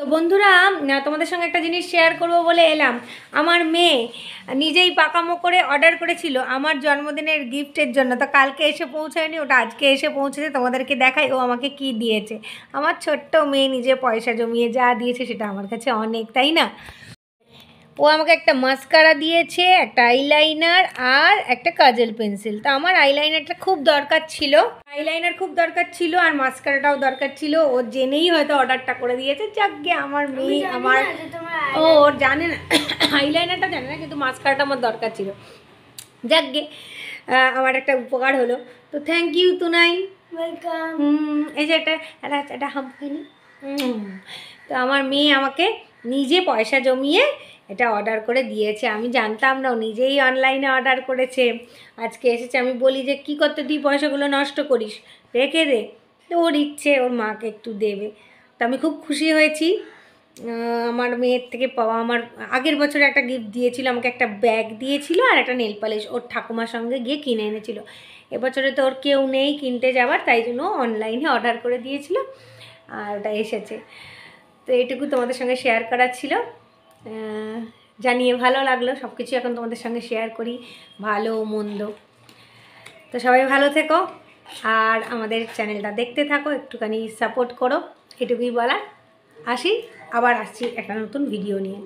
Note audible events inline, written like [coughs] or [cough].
তো বন্ধুরা তোমাদের সঙ্গে একটা জিনিস শেয়ার করব বলে এলাম আমার মেয়ে নিজেই পাকামো করে অর্ডার করেছিল আমার জন্মদিনের গিফটের জন্য তো কালকে এসে পৌঁছায়নি ওটা আজকে এসে পৌঁছেছে তোমাদেরকে দেখাই ও আমাকে কি দিয়েছে আমার ছোট্ট মেয়ে নিজে পয়সা জমিয়ে যা দিয়েছে সেটা আমার কাছে অনেক তাই না ও আমাকে একটা মাস্কারা দিয়েছে একটা আইলাইনার আর একটা কাজল পেন্সিল তো আমার আইলাইনারটা খুব দরকার ছিল আইলাইনার খুব দরকার ছিল আর মাস্কারাটাও দরকার ছিল ও জেনেই হয়তো অর্ডারটা করে দিয়েছে যাক আমার মেয়ে আমার ও ওর জানে না আইলাইনারটা [coughs] জানে না কিন্তু মাস্কারাটা আমার দরকার ছিল যাক গে আমার একটা উপকার হলো তো থ্যাংক ইউ তুনাই ওয়েলকাম এই যে একটা একটা হাম তো আমার মেয়ে আমাকে নিজে পয়সা জমিয়ে এটা অর্ডার করে দিয়েছে আমি জানতাম না নিজেই অনলাইনে অর্ডার করেছে আজকে এসেছে আমি বলি যে কি করতে তুই পয়সাগুলো নষ্ট করিস রেখে দে ওর ইচ্ছে ওর মাকে একটু দেবে তো আমি খুব খুশি হয়েছি আমার মেয়ের থেকে পাওয়া আমার আগের বছরে একটা গিফট দিয়েছিল আমাকে একটা ব্যাগ দিয়েছিল আর একটা নেল পালিশ ওর ঠাকুমার সঙ্গে গিয়ে কিনে এনেছিল এবছরে তো ওর কেউ নেই কিনতে যাওয়ার তাই জন্য অনলাইনে অর্ডার করে দিয়েছিল আর ওটা এসেছে তো এইটুকু তোমাদের সঙ্গে শেয়ার করার ছিল জানিয়ে ভালো লাগলো সব কিছু এখন তোমাদের সঙ্গে শেয়ার করি ভালো মন্দ তো সবাই ভালো থেকো আর আমাদের চ্যানেলটা দেখতে থাকো একটুখানি সাপোর্ট করো এটুকুই বলার আসি আবার আসছি একটা নতুন ভিডিও নিয়ে